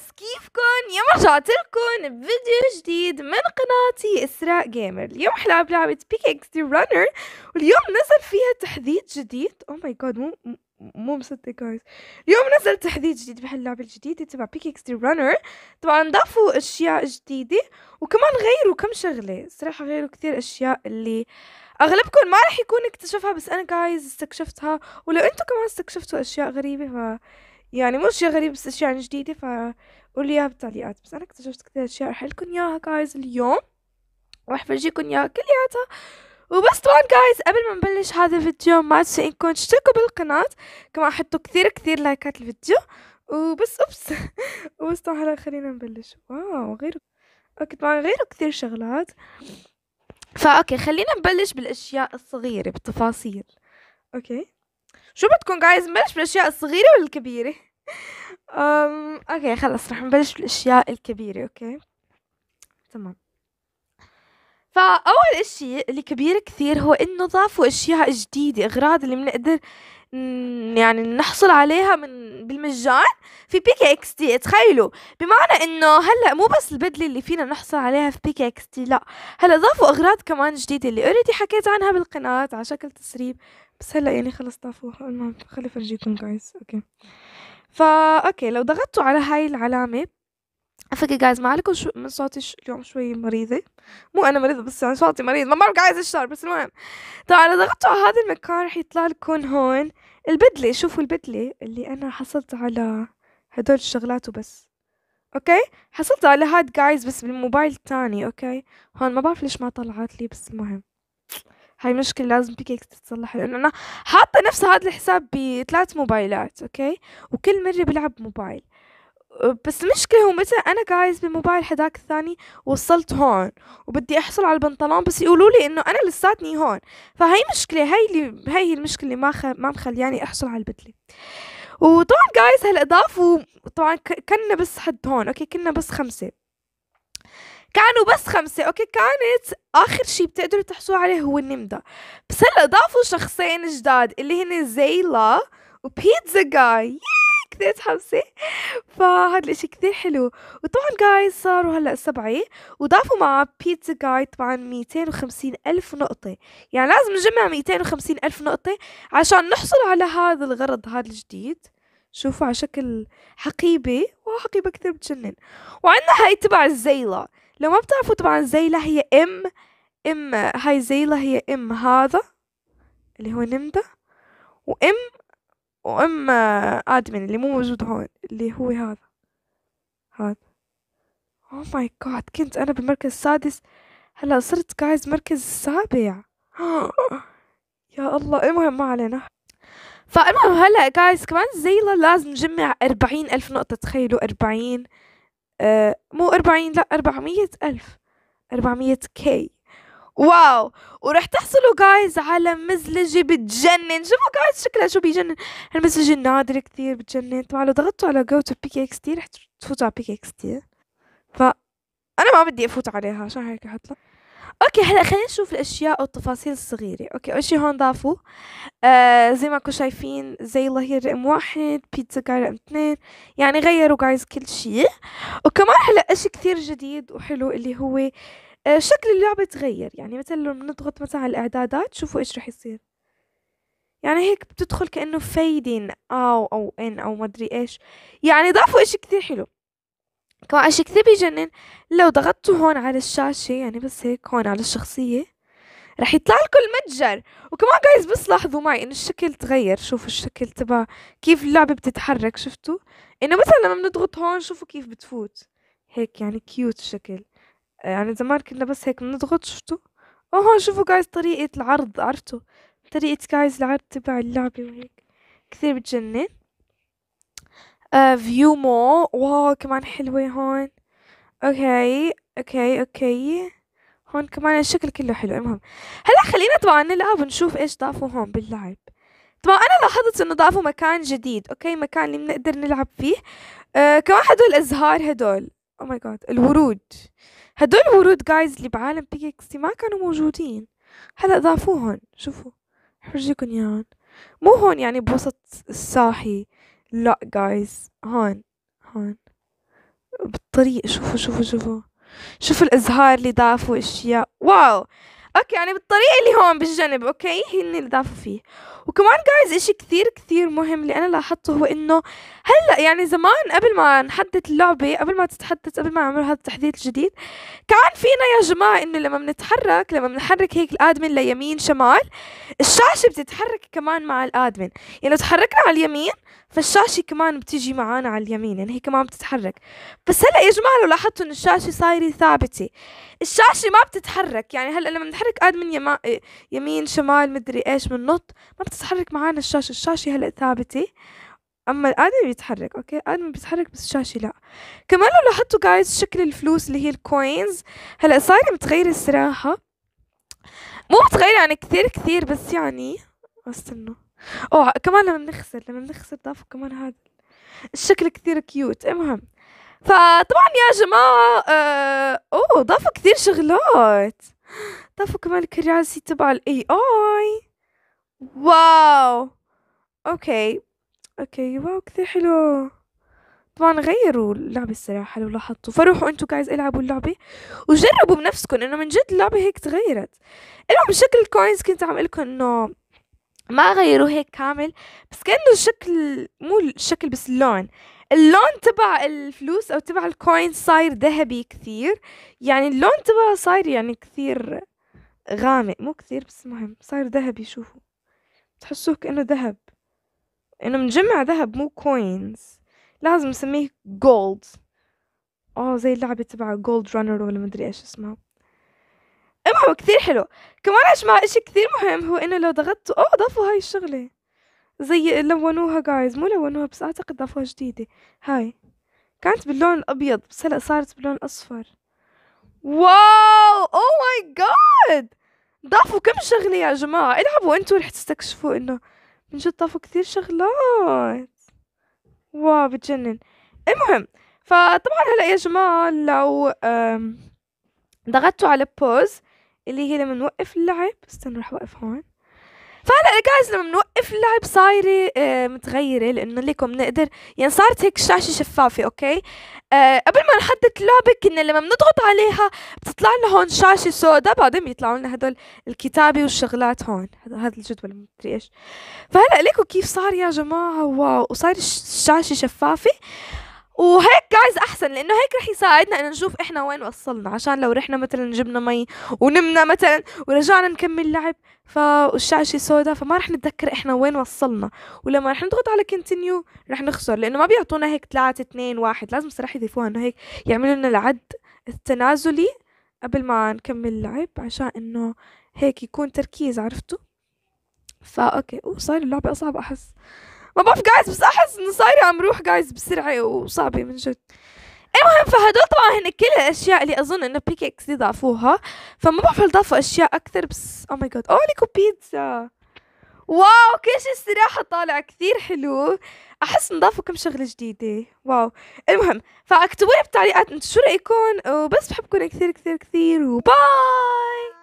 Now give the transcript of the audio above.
يس كيفكن رجعت لكم بفيديو جديد من قناتي اسراء جيمر اليوم حلقه لعبة بيك اكس دي رانر واليوم نزل فيها تحديث جديد او ماي جاد مو مو مصدق جايز اليوم نزل تحديث جديد بهاللعبه الجديده تبع بيك اكس دي رانر طبعا ضافوا اشياء جديده وكمان غيروا كم شغله صراحه غيروا كثير اشياء اللي اغلبكم ما رح يكون اكتشفها بس انا جايز استكشفتها ولو انتم كمان استكشفتوا اشياء غريبه ف يعني مش شي غريب بس اشياء يعني جديدة لي اياها بالتعليقات بس انا اكتشفت كثير اشياء رح لكم اياها جايز اليوم رح فرجيكم اياها كلياتها وبس طبعا جايز قبل ما نبلش هذا الفيديو ما تنسوا انكم تشتركوا بالقناة كمان حطوا كثير كثير لايكات الفيديو وبس اوبس وبس طبعا خلينا نبلش واو غير اوكي طبعا غيروا كثير شغلات فاوكي خلينا نبلش بالاشياء الصغيرة بالتفاصيل اوكي شو بدكم جايز نبلش بالاشياء الصغيرة ولا الكبيرة أم... اوكي خلص رح نبلش بالاشياء الكبيرة اوكي تمام فاول اشي الكبير كثير هو انه ضافوا اشياء جديدة اغراض اللي بنقدر يعني نحصل عليها من بالمجان في بيكي اكس تي تخيلوا بمعنى انه هلا مو بس البدله اللي فينا نحصل عليها في بيكي اكس تي لا هلا ضافوا اغراض كمان جديده اللي اوريدي حكيت عنها بالقناه على شكل تسريب بس هلا يعني خلص ضافوها المهم خلي فرجيكم جايز اوكي فا اوكي لو ضغطتوا على هاي العلامه افكر جايز ما عليكم شو من صوتي ش... اليوم شوي مريضه مو انا مريضه بس يعني صوتي مريض ما بعرف جايز اشتغل بس المهم طبعا لو ضغطتوا على هذا المكان رح يطلع لكم هون البدله شوفوا البدله اللي انا حصلت على هدول الشغلات وبس اوكي حصلت على هاد جايز بس بالموبايل الثاني اوكي هون ما بعرف ليش ما طلعت لي بس المهم هاي مشكلة لازم بيكيكس تتصلح لأنه أنا حاطة نفس هذا الحساب بثلاث موبايلات أوكي وكل مرة بلعب موبايل بس المشكلة هو متى أنا جايز بموبايل حداك الثاني وصلت هون وبدي أحصل على البنطلون بس يقولوا لي إنه أنا لساتني هون فهي مشكلة هي اللي هي هي المشكلة اللي ما خ... ما مخلياني أحصل على البدلة وطبعا جايز هلا ضافوا طبعا كنا بس حد هون أوكي كنا بس خمسة كانوا بس خمسة أوكي كانت آخر شي بتقدروا تحصلوا عليه هو النمدة بس هلأ ضافوا شخصين جداد اللي هن زيلا وبيتزا جاي كثير متحمسة فهذا الاشي كثير حلو وطبعا جايز صاروا هلا سبعة وضافوا مع بيتزا جاي طبعا 250 ألف نقطة يعني لازم نجمع 250 ألف نقطة عشان نحصل على هذا الغرض هذا الجديد شوفوا على شكل حقيبة وحقيبة كثير بتجنن وعندنا هاي تبع الزيلة لو ما بتعرفوا طبعا زيلة هي ام ام هاي زيلة هي ام هذا اللي هو نمدة وام وام آه، ادمن اللي مو موجود هون اللي هو هذا هذا او ماي جاد كنت انا بالمركز السادس هلا صرت جايز مركز السابع يا الله المهم ما علينا فالمهم هلا جايز كمان زيلا لازم نجمع أربعين ألف نقطة تخيلوا أربعين آه مو أربعين لا أربعمية ألف أربعمية كي واو ورح تحصلوا جايز على مزلجة بتجنن شوفوا جايز شكلها شو بيجنن هالمزلجة نادرة كتير بتجنن طبعا لو ضغطتوا على جو تو بيك اكس تي رح تفوتوا على بيك اكس تي ف أنا ما بدي أفوت عليها عشان هيك حطلها اوكي هلا خلينا نشوف الاشياء والتفاصيل الصغيره اوكي اول شي هون ضافوا آه زي ما كنتوا شايفين زي الله هي رقم واحد بيتزا جاي رقم اثنين يعني غيروا جايز كل شي وكمان هلا اشي كثير جديد وحلو اللي هو آه شكل اللعبه تغير يعني مثلا لو بنضغط مثلا على الاعدادات شوفوا ايش رح يصير يعني هيك بتدخل كانه فايدين او او ان او ما ادري ايش يعني ضافوا اشي كثير حلو كمان اشي كتير بيجنن لو ضغطتوا هون على الشاشة يعني بس هيك هون على الشخصية رح يطلع لكم المتجر وكمان جايز بس لاحظوا معي انه الشكل تغير شوفوا الشكل تبع كيف اللعبة بتتحرك شفتوا انه مثلا لما بنضغط هون شوفوا كيف بتفوت هيك يعني كيوت الشكل آه، يعني زمان كنا بس هيك بنضغط شفتوا وهون شوفوا جايز طريقة العرض عرفتوا طريقة جايز العرض تبع اللعبة وهيك كثير بتجنن فيو آه، مو واو كمان حلوة هون اوكي اوكي اوكي هون كمان الشكل كله حلو المهم هلا خلينا طبعا نلعب ونشوف ايش ضافوا هون باللعب طبعا انا لاحظت انه ضافوا مكان جديد اوكي مكان اللي بنقدر نلعب فيه آه كمان هدول الازهار هدول او ماي جاد الورود هدول الورود جايز اللي بعالم بيكسي ما كانوا موجودين هلا ضافوهم شوفوا حرجيكم اياهم مو هون يعني بوسط الساحي لا جايز هون هون بالطريق شوفوا شوفوا شوفوا شوفوا الازهار اللي ضافوا اشياء واو اوكي يعني بالطريق اللي هون بالجنب اوكي هن اللي ضافوا فيه وكمان جايز اشي كثير كثير مهم اللي انا لاحظته هو انه هلا يعني زمان قبل ما نحدث اللعبه قبل ما تتحدث قبل ما يعملوا هذا التحديث الجديد كان فينا يا جماعه انه لما بنتحرك لما بنحرك هيك الادمن ليمين شمال الشاشه بتتحرك كمان مع الادمن يعني لو تحركنا على اليمين فالشاشة كمان بتيجي معانا على اليمين يعني هي كمان بتتحرك بس هلا يا جماعة لو لاحظتوا إن الشاشة صايرة ثابتة الشاشة ما بتتحرك يعني هلا لما بنحرك قاعد من يما... إيه، يمين شمال مدري إيش نط ما بتتحرك معانا الشاشة الشاشة هلا ثابتة اما الادمي بيتحرك اوكي ادمي بيتحرك بس الشاشه لا كمان لو لاحظتوا جايز شكل الفلوس اللي هي الكوينز هلا صايره متغيره الصراحه مو متغيره يعني كثير كثير بس يعني استنوا اوه كمان لما بنخسر لما بنخسر ضافوا كمان هذا الشكل كثير كيوت المهم فطبعا يا جماعة آه، اوه ضافوا كثير شغلات ضافوا كمان الكراسي تبع الاي اي واو اوكي اوكي واو كثير حلو طبعا غيروا اللعبة الصراحة لو لاحظتوا فروحوا انتو جايز العبوا اللعبة وجربوا بنفسكم انه من جد اللعبة هيك تغيرت المهم شكل الكوينز كنت عم لكم انه ما غيروه هيك كامل بس كأنه الشكل مو الشكل بس اللون اللون تبع الفلوس أو تبع الكوين صاير ذهبي كثير يعني اللون تبعه صاير يعني كثير غامق مو كثير بس مهم صاير ذهبي شوفوا تحسوه كأنه ذهب إنه مجمع ذهب مو كوينز لازم نسميه جولد اه زي اللعبة تبع جولد رانر ولا مدري ايش اسمها المهم إيه، كثير حلو كمان يا جماعة اشي كثير مهم هو انه لو ضغطتوا اوه ضافوا هاي الشغلة زي لونوها جايز مو لونوها بس اعتقد ضافوها جديدة هاي كانت باللون الابيض بس هلا صارت باللون الاصفر واو او ماي جاد ضافوا كم شغلة يا جماعة العبوا انتوا رح تستكشفوا انه من جد ضافوا كثير شغلات واو بتجنن المهم فطبعا هلا يا جماعة لو ضغطتوا على بوز اللي هي لما نوقف اللعب استنى رح وقف هون فهلا جايز لما بنوقف اللعب صايرة آه، متغيرة لأنه ليكم بنقدر يعني صارت هيك شاشة شفافة أوكي آه، قبل ما نحدد اللعبة كنا لما بنضغط عليها بتطلع لنا هون شاشة سوداء بعدين بيطلعوا لنا هدول الكتابة والشغلات هون هذا الجدول ما مدري إيش فهلا ليكم كيف صار يا جماعة واو وصار الشاشة شفافة وهيك جايز احسن لانه هيك رح يساعدنا انه نشوف احنا وين وصلنا عشان لو رحنا مثلا جبنا مي ونمنا مثلا ورجعنا نكمل لعب والشاشه سوداء فما رح نتذكر احنا وين وصلنا ولما رح نضغط على كونتينيو رح نخسر لانه ما بيعطونا هيك ثلاثه اثنين واحد لازم صراحة يضيفوها انه هيك يعملوا لنا العد التنازلي قبل ما نكمل لعب عشان انه هيك يكون تركيز عرفتوا فا اوكي اوه صاير اللعبة اصعب احس ما بعرف جايز بس احس انه صايره عم روح جايز بسرعه وصعبه من جد المهم فهدول طبعا هن كل الاشياء اللي اظن انه بيك اكس ضافوها فما بعرف هل ضافوا اشياء اكثر بس او ماي جاد اوه ليكو بيتزا واو كل الصراحة طالع كثير حلو أحس نضافوا كم شغلة جديدة واو المهم فاكتبوا لي بالتعليقات انتم شو رأيكم وبس بحبكم كثير كثير كثير وباي